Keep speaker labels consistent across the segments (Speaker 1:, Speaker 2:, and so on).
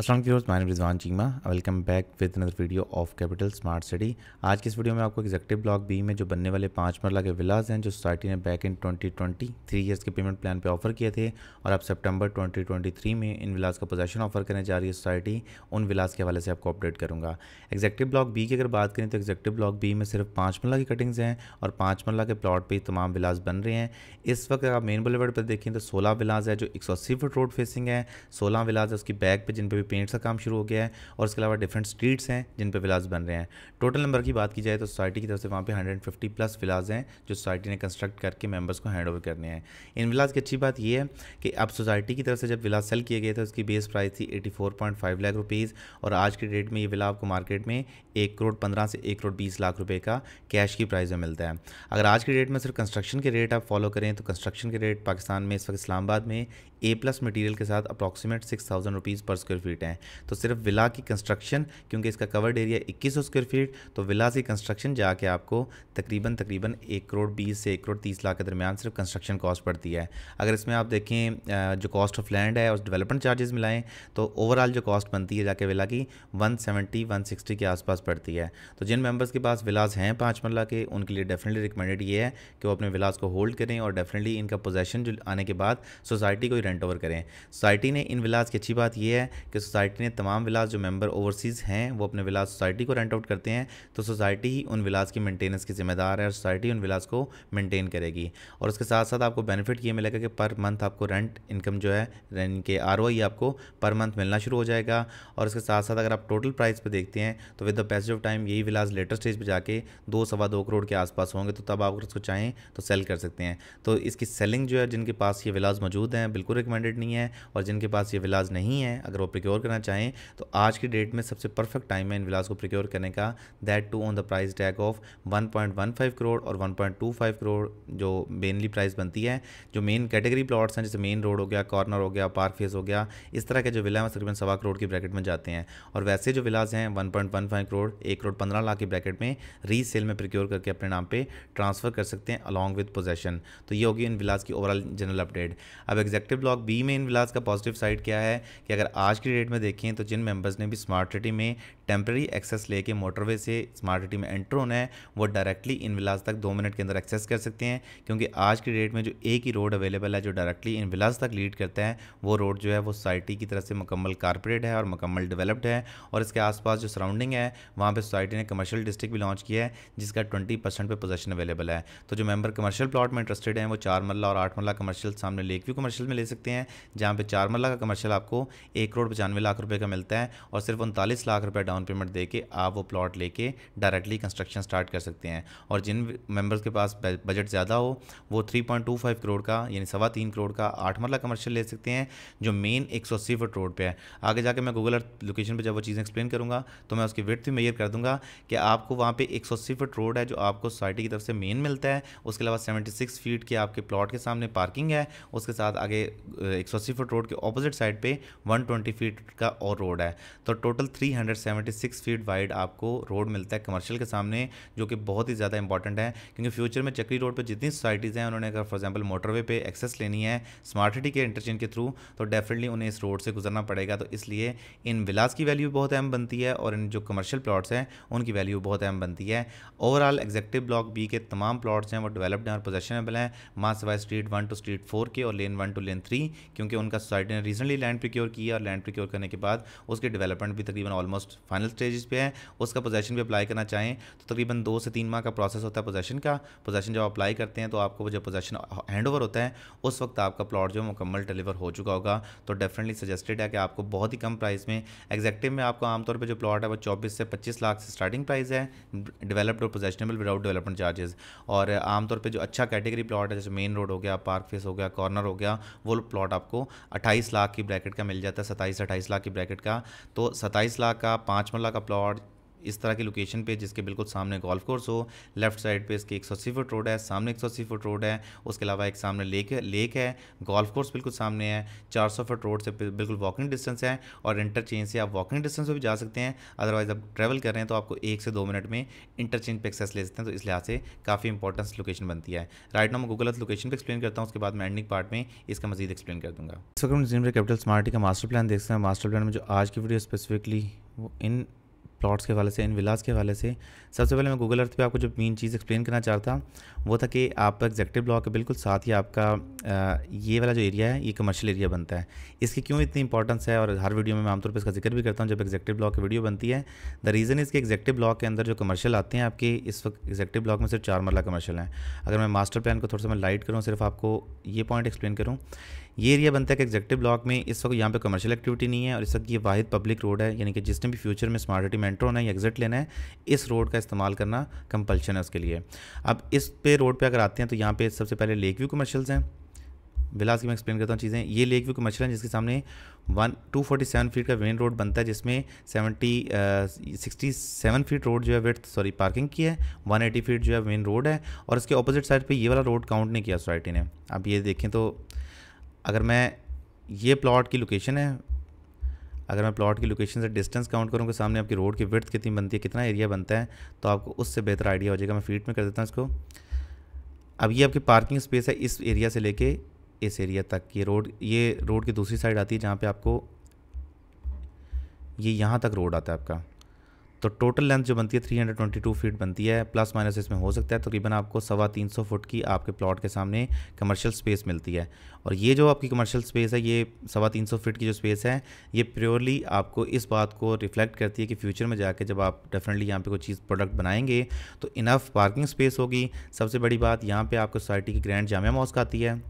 Speaker 1: Aslam viewers माइन Rizwan Cheema welcome back with another video of capital smart city आज की इस वीडियो में आपको एग्जेक्टिव ब्लॉक बी में जो बनने वाले पाँच मरला के विलाज हैं जो सोसाइटी ने बैक इन 2020 थ्री ईयर्स के पेमेंट प्लान पे ऑफर किए थे और अब सितंबर 2023 में इन विलाज का पोजेशन ऑफर करने जा रही है सोसाइटी उन विलाज के हवाले से आपको अपडेट करूँगा एग्जेक्टिव ब्लॉक बी की अगर बात करें तो एग्जेक्टिव ब्लॉक बी में सिर्फ पाँच मरला की कटिंग्स हैं और पाँच मरला के प्लाट पर तमाम विलाज बन रहे हैं इस वक्त आप मेन बुलेवर्ड पर देखें तो सोलह विलाज है जो एक फुट रोड फेसिंग है सोलह विलाज है उसकी बैक पर जिन पर पेंट्स का काम शुरू हो गया है और इसके अलावा डिफरेंट स्ट्रीट्स हैं जिन पर विलाज बन रहे हैं टोटल नंबर की बात की जाए तो सोसाइटी की तरफ से वहाँ पर हंड्रेड प्लस विलाज हैं जो सोसाइटी ने कंस्ट्रक्ट करके मेम्बर्स को हैंड करने हैं इन विलाज की अच्छी बात यह है कि अब सोसाइटी की तरफ से जब विलाज सेल किए गए थे उसकी बेस प्राइस थी एटी लाख रुपीज़ और आज के डेट में ये विला आपको मार्केट में एक करोड़ पंद्रह से एक करोड़ बीस लाख रुपये का कैश की प्राइस में मिलता है अगर आज के डेट में सिर्फ कंस्ट्रक्शन के रेट आप फॉलो करें तो कंस्ट्रक्शन के रेट पाकिस्तान में इस वक्त इस्लामाबाद में ए प्लस मटेरियल के साथ approximate six thousand rupees per square feet है तो सिर्फ विला की कंस्ट्रक्शन क्योंकि इसका कवर्ड एरिया इक्कीस सौ स्क्वायर फीट तो विला की कंस्ट्रक्शन जाके आपको तकरीबन तकरीबन एक करोड़ बीस से एक करोड़ तीस लाख के दरमियान सिर्फ कंस्ट्रक्शन कॉस्ट पड़ती है अगर इसमें आप देखें जो कॉस्ट ऑफ लैंड है और डेवलपमेंट चार्जेस मिलाएं तो ओवरऑल जो कॉस्ट बनती है जाके विला की वन सेवेंटी वन सिक्सटी के आसपास पड़ती है तो जिन मेंबर्स के पास विलाज हैं पाँच मरला के उनके लिए डेफिनेटली रिकमेंडेड ये है कि वो अपने विलाज को होल्ड करें और डेफिनेटली इनका पोजेशन जो आने के बाद सोसाइटी को ही रेंट ओवर करें सोसाइटी ने इन विलास की अच्छी बात यह है कि सोसाइटी ने तमाम विलास जो मेंबर ओवरसीज़ हैं वो अपने विलास सोसाइटी को रेंट आउट करते हैं तो सोसाइटी ही उन विलास की मेंटेनेंस की जिम्मेदार है और सोसाइटी उन विलास को मेंटेन करेगी और उसके साथ साथ आपको बेनिफिट ये मिलेगा कि पर मंथ आपको रेंट इनकम जो है रेंट के आर आपको पर मंथ मिलना शुरू हो जाएगा और उसके साथ साथ अगर आप टोटल प्राइस पर देखते हैं तो with the passage of time यही विलास लेटर स्टेज पर जाके दो सवा दो करोड़ के आसपास होंगे तो तब आप उसको चाहें तो सेल कर सकते हैं तो इसकी सेलिंग जो है जिनके पास ये विलास मौजूद हैं बिल्कुल रिकमेंडेड नहीं है और जिनके पास ये विलाज नहीं है अगर वो प्रिक्योर करना चाहें तो आज की डेट में सबसे परफेक्ट टाइम है इन विलाज को प्रिक्योर करने का that too on the price tag of 1.15 crore और 1.25 करोड़ जो मेनली प्राइस बनती है जो मेन कैटेगरी प्लॉट्स हैं जैसे मेन रोड हो गया कॉर्नर हो गया पार्क फेस हो गया इस तरह के जो विला हैं तकरीबन सवा करोड़ की ब्रैकेट में जाते हैं और वैसे जो विलाज हैं वन करोड़ एक करोड़ पंद्रह लाख की ब्रैकेट में रीसेल में प्रिक्योर करके अपने नाम पर ट्रांसफ़र कर सकते हैं अलॉन्ग विद पोजेशन तो ये होगी इन विलाज की ओवरऑल जनरल अपडेट अब एग्जेक्टिव ब्लॉक बी में इन विलास का पॉजिटिव साइड क्या है कि अगर आज की डेट में देखें तो जिन मेंबर्स ने भी स्मार्ट सिटी में टेम्प्रेरी एक्सेस लेके मोटरवे से स्मार्ट सिटी में एंटर होना है वो डायरेक्टली इन विलास तक दो मिनट के अंदर एक्सेस कर सकते हैं क्योंकि आज की डेट में जो एक ही रोड अवेलेबल है जो डायरेक्टली इन विलास तक लीड करता है वो रोड जो है वो सोसाइटी की तरफ से मुकम्मल कारपोरेट है और मुकम्मल डेवलप्ड है और इसके आसपास जो सराउंडिंग है वहाँ पर सोसाइटी ने कमर्शियल डिस्ट्रिक्ट भी लॉन्च किया है जिसका ट्वेंटी परसेंट पर पोजेशन अवेलेबल है तो जो मेम्बर कमर्शियल प्लॉट में इंटरेस्टेड हैं वो चार मरला और आठ मरला कमर्शियल सामने लेक व्यू कमर्शियल में ले सकते सकते हैं जहाँ पे चार मरला का कमर्शियल आपको एक करोड़ पचानवे लाख रुपये का मिलता है और सिर्फ उनतालीस लाख रुपये डाउन पेमेंट दे के आप वो प्लॉट लेके डायरेक्टली कंस्ट्रक्शन स्टार्ट कर सकते हैं और जिन मेम्बर्स के पास बजट ज़्यादा हो वो थ्री करोड़ का यानी सवा तीन करोड़ का आठ मरला कमर्शियल ले सकते हैं जो मेन एक सौ अस्सी फुट रोड पर है आगे जाके मैं गूगल अर्थ लोकेशन पर जब वो चीज़ें एक्सप्लेन करूँगा तो मैं उसकी विर्थ भी मैयर कर दूँगा कि आपको वहाँ पर एक सौ अस्सी फुट रोड है जो आपको सोसाइटी की तरफ से मेन मिलता है उसके अलावा सेवेंटी सिक्स फीट के आपके प्लॉट के सामने पार्किंग है उसके साथ आगे एक सौ अस्सी फुट रोड के ऑपोजिट साइड पे 120 फीट का और रोड है तो टोटल 376 फीट वाइड आपको रोड मिलता है कमर्शियल के सामने जो कि बहुत ही ज़्यादा इंपॉर्टेंट है क्योंकि फ्यूचर में चक्री रोड पर जितनी सोसाइटीज़ हैं उन्होंने अगर फॉर एग्जाम्पल मोटरवे पे एक्सेस लेनी है स्मार्ट सिटी के इंटरचेंज के थ्रू तो डेफिनेटली उन्हें इस रोड से गुजरना पड़ेगा तो इसलिए इन विलास की वैल्यू बहुत अहम बनती है और इन जो कमर्शियल प्लाट्स हैं उनकी वैल्यू बहुत अहम बनती है ओवरऑल एग्जेक्टिव ब्लॉक बी के तमाम प्लाट्स हैं वो डेवलप्ड हैं और पोजेशनेबल हैं माँ street one two street four के और lane one two lane three three क्योंकि उनका सोसाइटी ने रिसेंटली लैंड प्रिक्योर किया और लैंड प्रिक्योर करने के बाद उसकी डेवलपमेंट भी तकरीबन ऑलमोस्ट फाइनल स्टेज पे है उसका पोजेशन भी अप्लाई करना चाहें तो तकरीबन दो से तीन माह का प्रोसेस होता है पोजेशन का पोजेशन जब अप्लाई करते हैं तो आपको जब पोजेशन हैंड ओवर होता है उस वक्त आपका प्लॉट जो मुकम्मल डिलीवर हो चुका होगा तो डेफिनेटली सजेस्टेड है कि आपको बहुत ही कम प्राइस में एक्जैक्टिव में आपको आमतौर पर जो प्लॉट है वो चौबीस से पच्चीस लाख से स्टार्टिंग प्राइस है डेवलप्ड और पोजेशनेबल विदाउट डेवलपमेंट चार्जेस और आमतौर पर जो अच्छा कैटेगरी प्लॉट है जैसे मेन रोड हो गया पार्क फेस हो गया कॉर्नर हो गया वो प्लॉट आपको 28 लाख की ब्रैकेट का मिल जाता है से अट्ठाईस लाख की ब्रैकेट का तो सत्ताईस लाख का पाँच मरला का प्लॉट इस तरह की लोकेशन पे जिसके बिल्कुल सामने गोल्फ कोर्स हो लेफ्ट साइड पे इसके एक सौ फुट रोड है सामने एक सौ फुट रोड है उसके अलावा एक सामने लेक लेक है गोल्फ कोर्स बिल्कुल सामने है चार सौ फुट रोड से बिल्कुल वॉकिंग डिस्टेंस है और इंटरचेंज से आप वॉकिंग डिस्टेंस पर भी जा सकते हैं अदरवाइज़ आप ट्रैवल कर रहे हैं तो आपको एक से दो मिनट में इंटरचेंज पर एक्सेस ले सकते हैं तो इस लिहाज से काफ़ी इंपॉर्टेंस लोकेशन बनती है राइट नाउ मैं गूगल अर्थ लोकेशन पर एक्सप्लेन करता हूँ उसके बाद मैं एंडिंग पार्ट में इसका मजीद एक्सप्लेन कर दूँगा इस वक्त कैपिटल स्मार्टी का मास्टर प्लान देख सकते हैं मास्टर प्लान में जो आज की वीडियो स्पेसिफिकली वो इन प्लॉट्स के हवाले से इन विलास के हवाले से सबसे पहले मैं गूगल अर्थ पे आपको जो मेन चीज़ एक्सप्लेन करना चाहता वो था कि आपका एग्जेक्टिव ब्लॉक के बिल्कुल साथ ही आपका ये वाला जो एरिया है ये कमर्शियल एरिया बनता है इसकी क्यों इतनी इंपॉर्टेंस है और हर वीडियो में मैं आमतौर पर इसका जिक्र भी करता हूँ जब एग्जेक्टिव ब्लॉक की वीडियो बनती है द रीज़न इसके एग्जेक्टिव ब्लॉक के अंदर जो कमर्शियल आते हैं आपके इस वक्त एग्जेक्टिव ब्लॉक में सिर्फ चार मरला कमर्शियल हैं अगर मैं मास्टर प्लान को थोड़ा सा मैं लाइट करूँ सिर्फ आपको ये पॉइंट एक्सप्लेन करूँ ये एरिया बनता है कि एग्जेक्टिव ब्लॉक में इस वक्त यहाँ पे कमर्शियल एक्टिविटी नहीं है और इस वक्त ये वाहिद पब्लिक रोड है यानी कि जिसने भी फ्यूचर में स्मार्ट सिटी में एंटर होना है या एग्जिट लेना है इस रोड का इस्तेमाल करना कंपल्शन है उसके लिए अब इस पे रोड पर अगर आते हैं तो यहाँ पे सबसे पहले लेक व्यू कमर्शल्स हैं बिलास की मैं एक्सप्लेन करता हूँ चीज़ें ये लेक व्यू कमर्शल हैं जिसके सामने one two forty seven feet का मेन रोड बनता है जिसमें seventy sixty seven feet road जो है विथ सॉरी पार्किंग की है वन एटी फीट जो है मेन रोड है और इसके अपोजिट साइड पे ये वाला रोड काउंट नहीं किया सोसाइटी ने अब ये देखें तो अगर मैं ये प्लॉट की लोकेशन है अगर मैं प्लॉट की लोकेशन से डिस्टेंस काउंट करूँ कि सामने आपकी रोड की विर्थ कितनी बनती है कितना एरिया बनता है तो आपको उससे बेहतर आइडिया हो जाएगा मैं फीट में कर देता हूँ इसको अब ये आपकी पार्किंग स्पेस है इस एरिया से लेके इस एरिया तक ये रोड ये रोड की दूसरी साइड आती है जहाँ पे आपको ये यहाँ तक रोड आता है आपका तो टोटल लेंथ जो बनती है 322 फीट बनती है प्लस माइनस इसमें हो सकता है तकरीबन तो आपको सवा तीन सौ फुट की आपके प्लॉट के सामने कमर्शियल स्पेस मिलती है और ये जो आपकी कमर्शियल स्पेस है ये सवा तीन सौ फीट की जो स्पेस है ये प्योरली आपको इस बात को रिफ्लेक्ट करती है कि फ्यूचर में जाके जब आप डेफिनेटली यहाँ पर कोई चीज़ प्रोडक्ट बनाएंगे तो इनफ पार्किंग स्पेस होगी सबसे बड़ी बात यहाँ पर आपको सोसाइटी की ग्रैंड जामिया मॉस्क आती है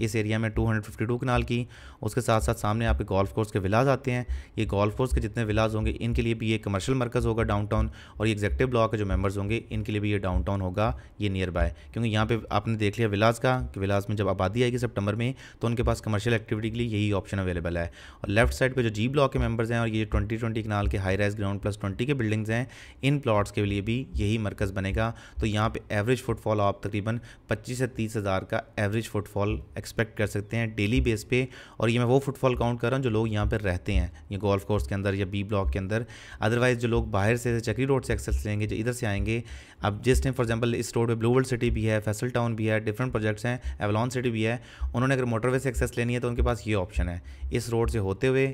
Speaker 1: इस एरिया में 252 कनाल की उसके साथ साथ सामने आपके गोल्फ कोर्स के विलाज आते हैं ये गोल्फ कोर्स के जितने विलाज होंगे इनके लिए भी ये कमर्शियल मर्कज होगा डाउनटाउन और ये एग्जेक्टिव ब्लॉक के जो मेम्बर्स होंगे इनके लिए भी ये डाउनटाउन होगा ये नियर बाय क्योंकि यहाँ पर आपने देख लिया विलाज का कि विलाज में जब आबादी आएगी सेप्टेम्बर में तो उनके पास कमर्शियल एक्टिविटी के लिए यही ऑप्शन अवेलेबल है और लेफ्ट साइड पर जो जी ब्लॉक के मेबर्स हैं और ये ट्वेंटी ट्वेंटी कनाल के high rise ground plus twenty के बिल्डिंग्स हैं इन प्लाट्स के लिए भी यही मरकज़ बनेगा तो यहाँ पर एवरेज फुटफॉल आप तकरीबन पच्चीस से तीस हज़ार का एवरेज फुटफॉल एक्सपेक्ट कर सकते हैं डेली बेस पे और ये मैं वो फुटफॉल काउंट कर रहा हूँ जो लोग यहाँ पर रहते हैं ये गोल्फ कोर्स के अंदर या बी ब्लॉक के अंदर अदरवाइज़ जो लोग बाहर से चक्री रोड से एक्सेस लेंगे जो इधर से आएंगे अब जिस टाइम फॉर एग्जाम्पल इस रोड पर ब्लू वर्ल्ड सिटी भी है फैसल टाउन भी है डिफरेंट प्रोजेक्ट्स हैं एवलॉन सिटी भी है उन्होंने अगर मोटरवे से एक्सेस लेनी है तो उनके पास ये ऑप्शन है इस रोड से होते हुए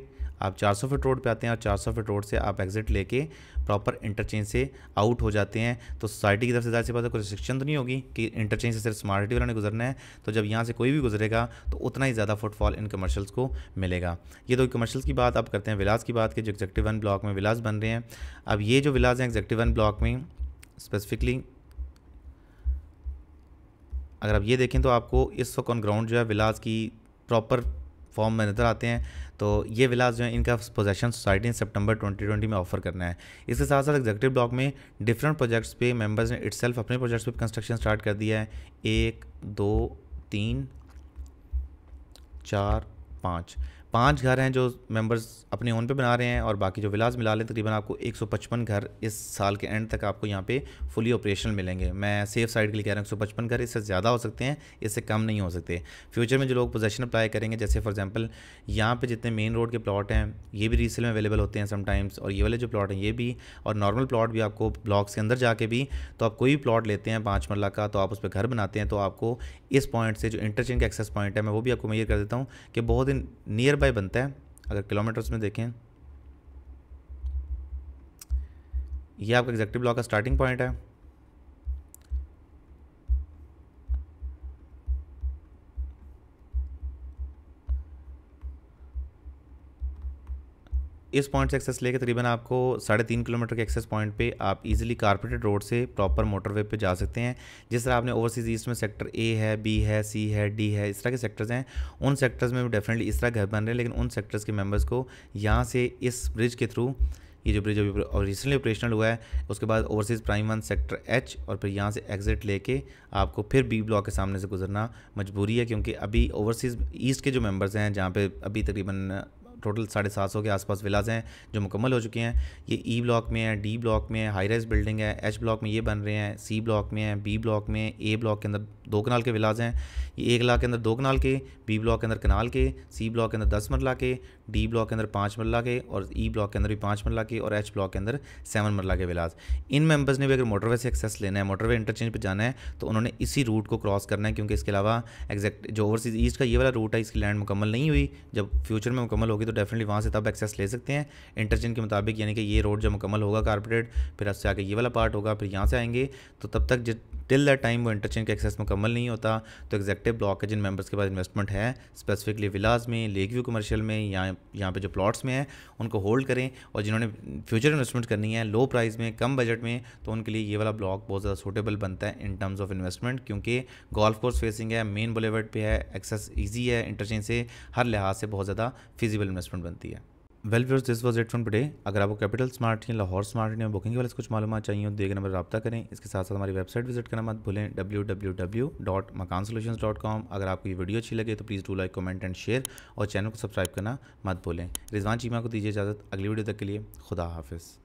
Speaker 1: आप 400 फीट रोड पे आते हैं और 400 फीट रोड से आप एग्जिट लेके प्रॉपर इंटरचेंज से आउट हो जाते हैं तो सोसाइटी की तरफ से ज़्यादा सी बात है कोई रिस्ट्रिक्शन तो नहीं होगी कि इंटरचेंज से सिर्फ स्मार्ट सिटी वालों ने गुजरना है तो जब यहाँ से कोई भी गुजरेगा तो उतना ही ज़्यादा फुटफॉल इन कमर्शल्स को मिलेगा ये तो कमर्शल्स की बात आप करते हैं विलास की बात की जो एग्जेक्टिव वन ब्लॉक में विलास बन रहे हैं अब ये जो विलास हैं एग्जेक्टिव वन ब्लॉक में स्पेसिफिकली अगर आप ये देखें तो आपको इस वक्त ऑन ग्राउंड जो है विलास की प्रॉपर फॉर्म में नज़र आते हैं तो ये विलास जो है इनका पोजेशन सोसाइटी ने सितंबर 2020 में ऑफर करना है इसके साथ साथ एग्जेक्टिव ब्लॉक में डिफरेंट प्रोजेक्ट्स पे मेंबर्स ने इट्स अपने प्रोजेक्ट्स पे कंस्ट्रक्शन स्टार्ट कर दिया है एक दो तीन चार पाँच पाँच घर हैं जो मेंबर्स अपने ओन पे बना रहे हैं और बाकी जो विलास मिला लें तकरीबन आपको 155 घर इस साल के एंड तक आपको यहाँ पे फुली ऑपरेशनल मिलेंगे मैं सेफ साइड के लिए कह रहा हूँ एक सौ घर इससे ज़्यादा हो सकते हैं इससे कम नहीं हो सकते फ्यूचर में जो लोग पोजेशन अप्लाई करेंगे जैसे फॉर एग्जाम्पल यहाँ पर जितने मेन रोड के प्लाट हैं ये भी रीसेल में अवेलेबल होते हैं समटाइम्स और ये वाले जो प्लाट हैं ये भी और नॉर्मल प्लाट भी आपको ब्लॉक्स के अंदर जाके भी तो आप कोई भी प्लाट लेते हैं पाँच मरला का तो आप उस पर घर बनाते हैं तो आपको इस पॉइंट से जो इंटरचेंज का एक्सेस पॉइंट है मैं वो भी आपको मेयर कर देता हूँ कि बहुत ही नियर बाई बनता है अगर किलोमीटर्स में देखें यह आपका एग्जैक्टिव ब्लॉक का स्टार्टिंग पॉइंट है इस पॉइंट से एक्सेस लेके तकरीबन आपको साढ़े तीन किलोमीटर के एक्सेस पॉइंट पे आप इजीली कारपेटेड रोड से प्रॉपर मोटरवे पे जा सकते हैं जिस तरह आपने ओवरसीज ईस्ट में सेक्टर ए है बी है सी है डी है इस तरह के सेक्टर्स हैं उन सेक्टर्स में भी डेफिनेटली इस तरह घर बन रहे हैं लेकिन उन सेक्टर्स के मेम्बर्स को यहाँ से इस ब्रिज के थ्रू ये जो ब्रिज अभी रिसेंटली ऑपरेशनल हुआ है उसके बाद overseas prime one sector H और फिर यहाँ से एग्जिट लेके आपको फिर बी ब्लॉक के सामने से गुजरना मजबूरी है क्योंकि अभी ओवरसीज़ ईस्ट के जो मेंबर्स हैं जहाँ पे अभी तकरीबन टोटल साढ़े सात सौ के आसपास विलाज हैं जो मुकम्मल हो चुके हैं ये ई e ब्लॉक में है डी ब्लॉक में हाई राइज बिल्डिंग है एच ब्लॉक में ये बन रहे हैं सी ब्लॉक में है बी ब्लॉक में ए ब्लॉक के अंदर दो कनाल के विलाज हैं ये एक लाख के अंदर दो कनाल के बी ब्लॉक के अंदर कनाल के सी ब्लॉक के अंदर दस मरला के डी ब्लॉक के अंदर पाँच मरला के और ई e ब्लॉक के अंदर भी पाँच मरला के और एच ब्लॉक के अंदर सेवन मरला के विलाज इन मेम्बर्स ने भी अगर मोटरवे से एक्सेस लेना है मोटरवे इंटरचेंज पर जाना है तो उन्होंने इसी रूट को क्रॉस करना है क्योंकि इसके अलावा एग्जैक्ट जो ओवरसीज ईस्ट का ये वाला रूट है इसकी लैंड मुकम्मल नहीं हुई जब फ्यूचर में मुकम्मल होगी तो डेफिनेटली वहाँ से तब एक्सेस ले सकते हैं इंटरचेंज के मुताबिक यानी कि ये रोड जब मुकम्मल होगा कारपोरेट फिर आपसे आगे ये वाला पार्ट होगा फिर यहाँ से आएंगे तो तब तक टिल द टाइम वो इंटरचेंज का एक्सेस मुकम्मल नहीं होता तो एग्जेक्टिव ब्लॉक के जिन मेंबर्स के पास इन्वेस्टमेंट है स्पेसिफिकली विलाज में लेक व्यू कमर्शियल में या यहाँ पे जो प्लॉट्स में है उनको होल्ड करें और जिन्होंने फ्यूचर इन्वेस्टमेंट करनी है लो प्राइस में कम बजट में तो उनके लिए ये वाला ब्लॉक बहुत ज़्यादा सूटेबल बनता है इन टर्म्स ऑफ इन्वेस्टमेंट क्योंकि गोल्फ कोर्स फेसिंग है मेन बुलेवर्ड पर है एक्सेस ईजी है इंटरचेंज से हर लिहाज से बहुत ज़्यादा फिजिबल इन्वेस्टमेंट बनती है well viewers this was it from today अगर आपको कैपिटल स्मार्ट या लाहौर स्मार्ट या बुकिंग वाले कुछ मालूम चाहिए तो देख नंबर रब्ता करें इसके साथ साथ हमारी वेबसाइट विजिट करना मत भूलें W W W dot Makaan solution dot com अगर आपको ये वीडियो अच्छी लगे तो please do like comment and share और चैनल को सब्सक्राइब करना मत भूलें रिजवान चीमा को दीजिए इजाज़त अगली वीडियो तक के लिए खुदा हाफिज़